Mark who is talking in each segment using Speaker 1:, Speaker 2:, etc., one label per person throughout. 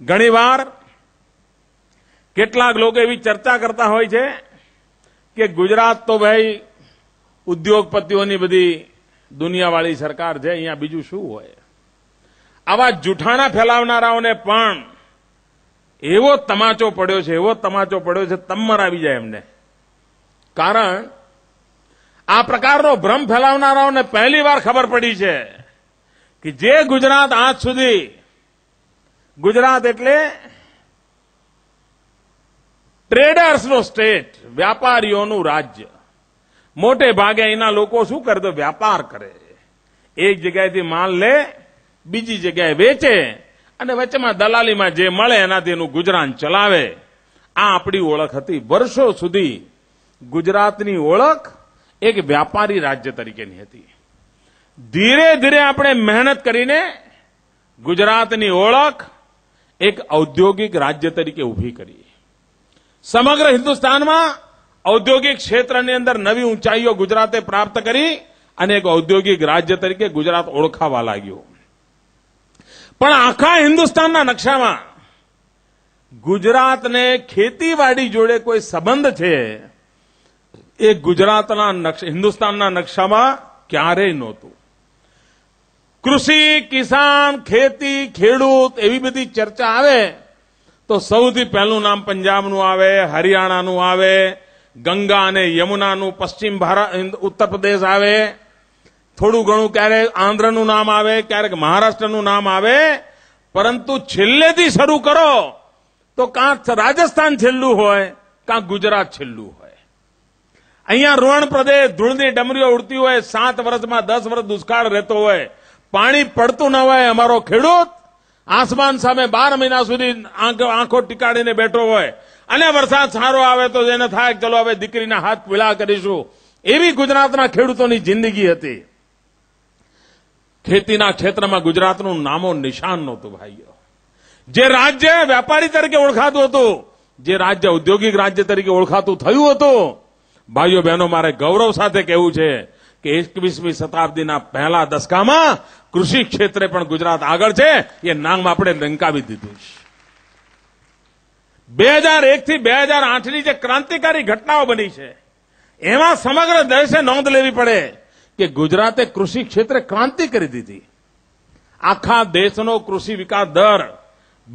Speaker 1: ઘણીવાર કેટલાક લોકો એવી ચર્ચા કરતા હોય છે કે ગુજરાત તો ભાઈ ઉદ્યોગપતિઓની બધી દુનિયાવાળી સરકાર છે અહીંયા બીજું શું હોય આવા જૂઠાણા ફેલાવનારાઓને પણ એવો તમાચો પડ્યો છે એવો તમાચો પડ્યો છે તમ્મર આવી જાય એમને કારણ આ પ્રકારનો ભ્રમ ફેલાવનારાઓને પહેલી વાર ખબર પડી છે કે જે ગુજરાત આજ સુધી ગુજરાત એટલે ટ્રેડર્સનો સ્ટેટ વ્યાપારીઓનું રાજ્ય મોટે ભાગે અહીંના લોકો શું કરે વ્યાપાર કરે એક જગ્યાએથી માલ લે બીજી જગ્યાએ વેચે અને વચ્ચેમાં દલાલીમાં જે મળે એનાથી એનું ગુજરાન ચલાવે આ આપણી ઓળખ હતી વર્ષો સુધી ગુજરાતની ઓળખ એક વ્યાપારી રાજ્ય તરીકેની હતી ધીરે ધીરે આપણે મહેનત કરીને ગુજરાતની ઓળખ એક ઔદ્યોગિક રાજ્ય તરીકે ઊભી કરી સમગ્ર હિન્દુસ્તાનમાં ઔદ્યોગિક ક્ષેત્રની અંદર નવી ઊંચાઈઓ ગુજરાતે પ્રાપ્ત કરી અને એક ઔદ્યોગિક રાજ્ય તરીકે ગુજરાત ઓળખાવા લાગ્યું પણ આખા હિન્દુસ્તાનના નકશામાં ગુજરાતને ખેતીવાડી જોડે કોઈ સંબંધ છે એ ગુજરાતના નકશા હિન્દુસ્તાનના નકશામાં ક્યારેય નહોતું ખેતી કિસાન ખેતી ખેડૂત એવી બધી ચર્ચા આવે તો સૌથી પહેલું નામ પંજાબ નું આવે હરિયાણા નું આવે ગંગા અને યમુના નું પશ્ચિમ ભાર ઉત્તર પ્રદેશ આવે થોડું ઘણું ક્યારે આંધ્ર નું નામ આવે ક્યારેક મહારાષ્ટ્ર નું નામ આવે પરંતુ છેલ્લે થી શરૂ કરો તો કા રાજસ્થાન છેલ્લું હોય કા ગુજરાત છેલ્લું હોય અહીંયા ઋણપ્રદે ધૂળની ડમરિયો ઉડતી હોય સાત વર્ષમાં 10 વર્ષ દુષ્કાળ રહેતો હોય પાણી પડતું ન હોય અમારો ખેડૂત આસમાન સામે બાર મહિના સુધી આંખો ટીકાડીને બેઠો હોય અને વરસાદ સારો આવે તો એને થાય ચલો હવે દીકરીના હાથ પીલા કરીશું એવી ગુજરાતના ખેડૂતોની જિંદગી હતી ખેતીના ક્ષેત્રમાં ગુજરાતનું નામો નિશાન નહોતું ભાઈઓ જે રાજ્ય વેપારી તરીકે ઓળખાતું હતું જે રાજ્ય ઔદ્યોગિક રાજ્ય તરીકે ઓળખાતું થયું હતું ભાઈઓ બહેનો મારે ગૌરવ સાથે કહેવું છે કે એકવીસમી શતાબ્દીના પહેલા દસકામાં કૃષિ ક્ષેત્રે પણ ગુજરાત આગળ છે એ નામ આપણે લંકાવી દીધું છે બે હજાર એકથી બે હજાર આઠની જે ક્રાંતિકારી ઘટનાઓ બની છે એમાં સમગ્ર દેશે નોંધ લેવી પડે કે ગુજરાતે કૃષિ ક્ષેત્રે ક્રાંતિ કરી દીધી આખા દેશનો કૃષિ વિકાસ દર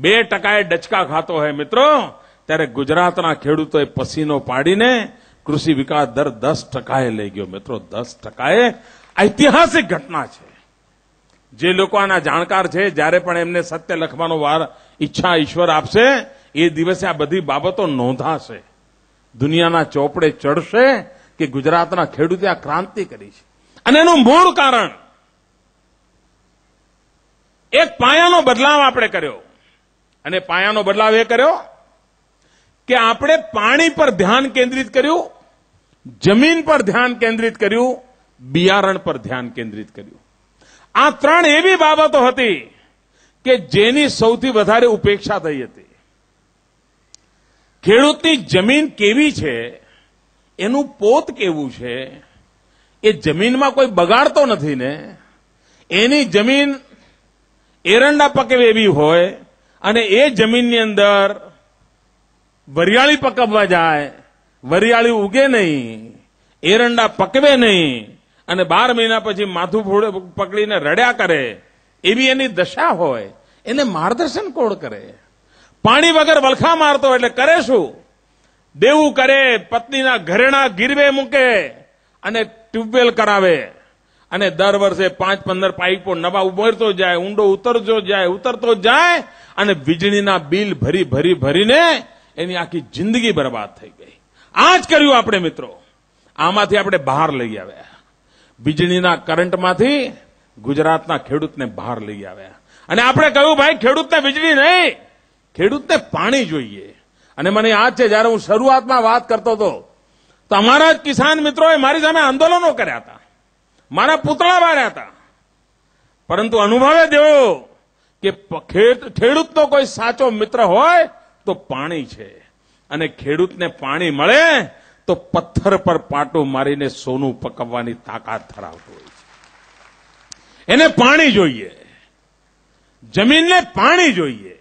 Speaker 1: બે ટકાએ ડચકા ખાતો હોય મિત્રો ત્યારે ગુજરાતના ખેડૂતોએ પસીનો પાડીને કૃષિ વિકાસ દર દસ ટકાએ લઈ ગયો મિત્રો દસ ટકાએ ઐતિહાસિક ઘટના છે જે લોકો આના જાણકાર છે જ્યારે પણ એમને સત્ય લખવાનો વાર ઈચ્છા ઈશ્વર આપશે એ દિવસે આ બધી બાબતો નોંધાશે દુનિયાના ચોપડે ચડશે કે ગુજરાતના ખેડૂતે આ ક્રાંતિ કરી છે અને એનું મૂળ કારણ એક પાયાનો બદલાવ આપણે કર્યો અને પાયાનો બદલાવ એ કર્યો કે આપણે પાણી પર ધ્યાન કેન્દ્રિત કર્યું જમીન પર ધ્યાન કેન્દ્રિત કર્યું બિયારણ પર ધ્યાન કેન્દ્રિત કર્યું આ ત્રણ એવી બાબતો હતી કે જેની સૌથી વધારે ઉપેક્ષા થઈ હતી ખેડૂતની જમીન કેવી છે એનું પોત કેવું છે એ જમીનમાં કોઈ બગાડતો નથી ને એની જમીન એરંડા પકે એવી હોય અને એ જમીનની અંદર વરિયાળી પકવવા જાય વરિયાળી ઉગે નહીં એરંડા પકવે નહીં અને બાર મહિના પછી માથું ફોડે પકડીને રડ્યા કરે એવી એની દશા હોય એને માર્ગદર્શન કોણ કરે પાણી વગર વલખા મારતો એટલે કરે શું દેવું કરે પત્નીના ઘરેણા ગીરવે મૂકે અને ટ્યુબવેલ કરાવે અને દર વર્ષે પાંચ પંદર પાઇપો નવા ઉમેરતો જાય ઊંડો ઉતરતો જાય ઉતરતો જાય અને વીજળીના બિલ ભરી ભરી ભરીને એની આખી જિંદગી બરબાદ થઈ ગઈ આ જ કર્યું આપણે મિત્રો આમાંથી આપણે બહાર લઈ આવ્યા વીજળીના કરંટમાંથી ગુજરાતના ખેડૂતને બહાર લઈ આવ્યા અને આપણે કહ્યું ભાઈ ખેડૂતને વીજળી નહીં ખેડૂતને પાણી જોઈએ અને મને યાદ છે જ્યારે હું શરૂઆતમાં વાત કરતો હતો તો અમારા જ કિસાન મિત્રોએ મારી સામે આંદોલનો કર્યા હતા મારા પૂતળા વાળ્યા હતા પરંતુ અનુભવે દેવો કે ખેડૂતનો કોઈ સાચો મિત્ર હોય તો પાણી છે અને ખેડૂતને પાણી મળે તો પથ્થર પર પાટો મારીને સોનું પકવવાની તાકાત ધરાવતો હોય છે એને પાણી જોઈએ જમીનને પાણી જોઈએ